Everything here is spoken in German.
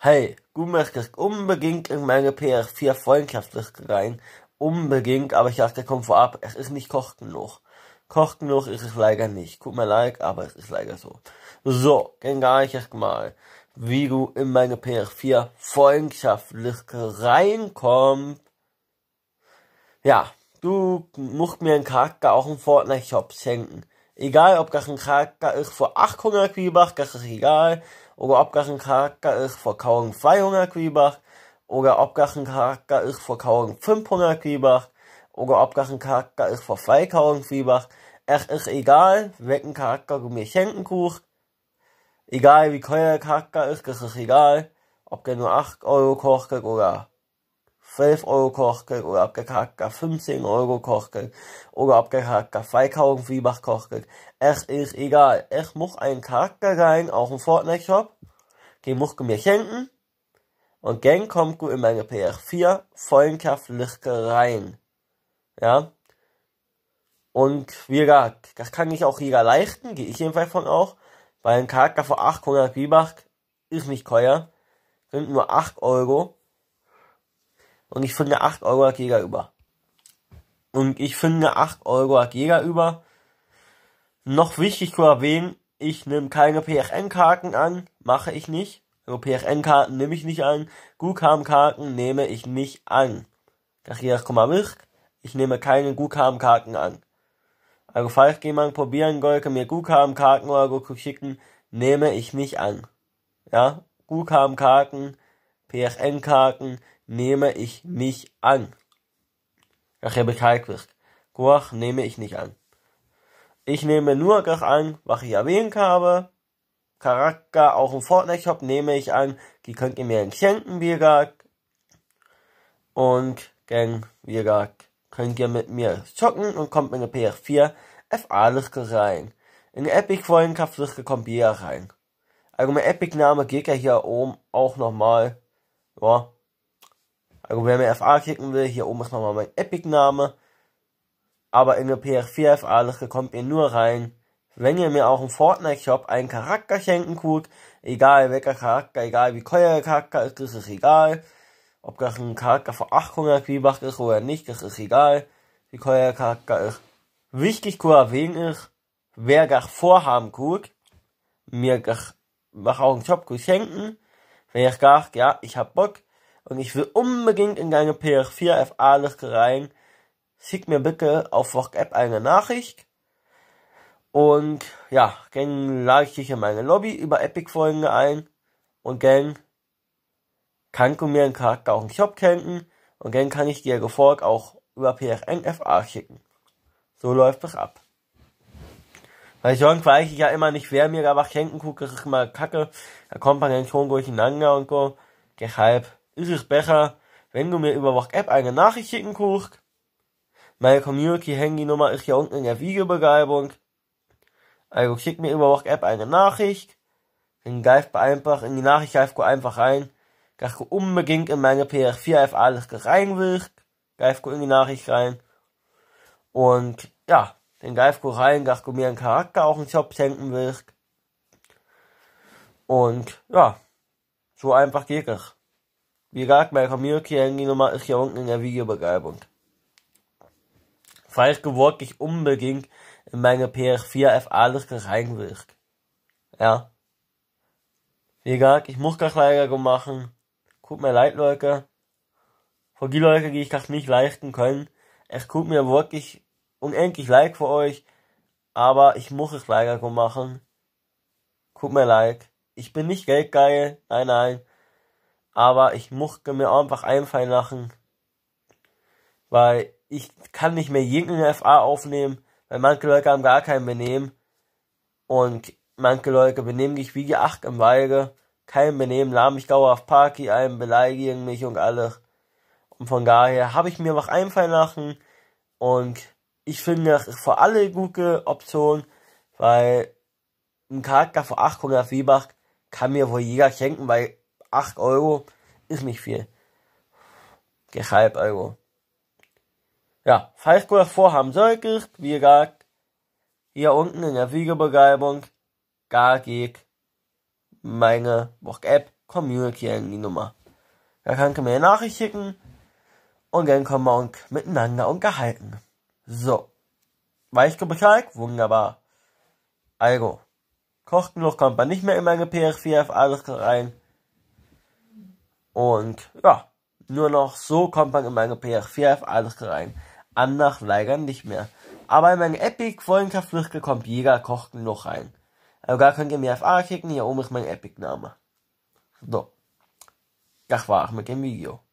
Hey, du möchtest unbedingt in meine PS4 Freundschaftsliste rein. Unbedingt, aber ich dachte, komm vorab, es ist nicht kostenlos. Kostenlos ist es leider nicht. Guck mal, like, aber es ist leider so. So, dann gar ich jetzt mal, wie du in meine PS4 Freundschaftsliste reinkommst. Ja, du musst mir einen Charakter auch im Fortnite-Shop schenken. Egal, ob das ein Charakter ist für 800 Quibach, das ist egal oder ob das Charakter ist vor Kaugen 200 Quibach oder ob das Charakter ist vor Kaugen 500 Quibach oder ob das Charakter ist vor Freikauung Quibach. Griebach. Es ist egal, welchen Charakter du mir schenken kannst. Egal wie teuer der Charakter ist, das ist egal. Ob der nur 8 Euro kostet oder 12 Euro kostet oder abgehackter 15 Euro kostet oder abgehackter 2 Euro Zwieback kostet. Es ist egal. Ich muss einen Charakter rein, auch im Fortnite-Shop. Den muss ich mir schenken. Und dann kommt gut in meine pr 4 vollen freundschaftlich rein. Ja. Und wie gesagt, das kann ich auch jeder leisten, gehe ich jedenfalls von auch, weil ein Charakter für 800 Zwieback ist nicht teuer, sind nur 8 Euro und ich finde 8 Euro hat Jäger über. Und ich finde 8 Euro hat Jäger über. Noch wichtig zu erwähnen, ich nehme keine prn karten an, mache ich nicht. Also prn karten nehme ich nicht an, Guthaben-Karten nehme ich nicht an. Das hier ist wichtig. Ich nehme keine Guthaben-Karten an. Also falls jemand probieren wollte, mir Guthaben-Karten oder so zu schicken, nehme ich nicht an. Ja, Guthaben-Karten... PRN-Karten nehme ich nicht an. Rachebe Kalkwirk. Guach nehme ich nicht an. Ich nehme nur Gach an, was ich erwähnt habe. Charakter auch im Fortnite-Shop nehme ich an. Die könnt ihr mir schenken, wie gesagt. Und, gang, wie gesagt, könnt ihr mit mir zocken und kommt mit der PR4 FA-Liste rein. In der Epic-Vollenkopf-Liste kommt ihr rein. Also mein Epic-Name geht ja hier oben auch nochmal ja. Also wer mir FA klicken will, hier oben ist nochmal mein Epic-Name. Aber in der PR4 FA-Liste kommt ihr nur rein, wenn ihr mir auch im Fortnite-Shop einen Charakter schenken könnt. Egal welcher Charakter, egal wie teuer der Charakter ist, das ist egal. Ob das ein Charakter für 800 Spielbach ist oder nicht, das ist egal. Wie teuer der Charakter ist. Wichtig zu erwähnen ist, wer das Vorhaben tut, mir das nach auch einen Shop zu schenken, wenn ich gedacht, ja, ich hab Bock und ich will unbedingt in deine PR4 FA-Liste rein, schick mir bitte auf WhatsApp eine Nachricht. Und ja, dann lade ich dich in meine Lobby über Epic-Folgen ein und dann kannst du mir einen Charakter auch im Shop kennen und dann kann ich dir gefolgt auch über PRN schicken. So läuft es ab. Weil sonst weiß ich ja immer nicht, wer mir da was schenken guckt, das ist immer kacke. Da kommt man dann schon durcheinander und so. Deshalb ist es besser, wenn du mir über WhatsApp eine Nachricht schicken guckst. Meine community handy nummer ist hier unten in der Videobeschreibung. Also schick mir über WhatsApp eine Nachricht. Dann greifst einfach, in die Nachricht greif du einfach rein, dass du unbedingt in meine PS4 F alles rein willst. Greif du in die Nachricht rein. Und ja, den Geifko rein, dass du mir einen Charakter auch einen Job schenken willst. Und ja, so einfach geht es. Wie gesagt, meine community nummer ist hier unten in der Videobeschreibung. Falls du wirklich unbedingt in meine PS4 FA-Liste rein willst. Ja. Wie gesagt, ich muss das leider machen. Tut mir leid, Leute. Für die Leute, die ich das nicht leisten können, es tut mir wirklich unendlich Like für euch, aber ich muss es leider so machen. Tut mir Like. Ich bin nicht geldgeil, nein, nein. Aber ich muss mir einfach einfallen lassen, weil ich kann nicht mehr jeden FA aufnehmen, weil manche Leute haben gar kein Benehmen und manche Leute benehmen sich wie die Acht im Weige, kein Benehmen, lahm mich gauer auf Parky ein, beleidigen mich und alles. Und von daher habe ich mir was einfallen lassen und ich finde das ist für alle eine gute Option, weil ein Charakter für 800 V-Bucks kann mir wohl jeder schenken, weil 8 Euro ist nicht viel. Gehalb Euro. Ja, falls du das vorhaben solltest, wie gesagt, hier unten in der Videobeschreibung, gar geht meine WhatsApp Community in die Nummer. Da kannst du mir eine Nachricht schicken und dann kommen wir uns miteinander unterhalten. So. Weichkobekalk, wunderbar. Also, Kochtenloch kommt man nicht mehr in meine pr PRFA das rein. Und ja, nur noch so kommt man in meine pr PRFA das rein. Anders leider nicht mehr. Aber in meine Epic Freundschaftsliste kommt jeder Kochtenloch rein. Also da könnt ihr mir FA kicken, hier oben ist mein Epic-Name. So. Das war's mit dem Video.